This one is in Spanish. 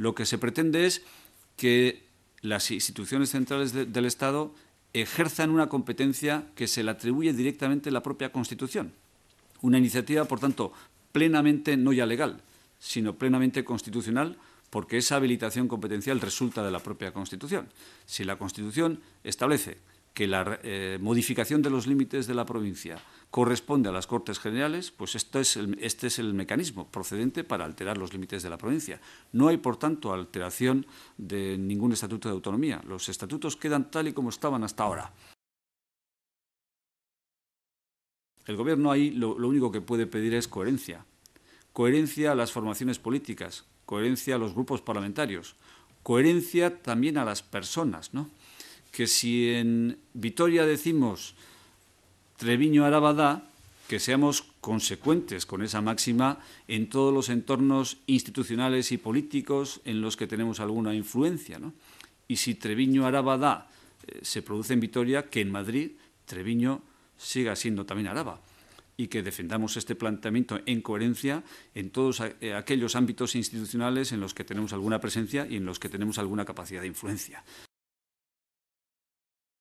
Lo que se pretende es que las instituciones centrales del Estado ejerzan una competencia que se le atribuye directamente la propia Constitución. Una iniciativa, por tanto, plenamente no ya legal, sino plenamente constitucional, porque esa habilitación competencial resulta de la propia Constitución. Si la Constitución establece que la eh, modificación de los límites de la provincia corresponde a las Cortes Generales, pues este es el mecanismo procedente para alterar los límites de la provincia. No hay, por tanto, alteración de ningún estatuto de autonomía. Los estatutos quedan tal y como estaban hasta ahora. El Gobierno ahí lo, lo único que puede pedir es coherencia. Coherencia a las formaciones políticas, coherencia a los grupos parlamentarios, coherencia también a las personas, ¿no? que si en Vitoria decimos Treviño Araba da, que seamos consecuentes con esa máxima en todos los entornos institucionales y políticos en los que tenemos alguna influencia. Y si Treviño Araba eh, se produce en Vitoria, que en Madrid Treviño siga siendo también Araba y que defendamos este planteamiento en coherencia en todos eh, aquellos ámbitos institucionales en los que tenemos alguna presencia y en los que tenemos alguna capacidad de influencia.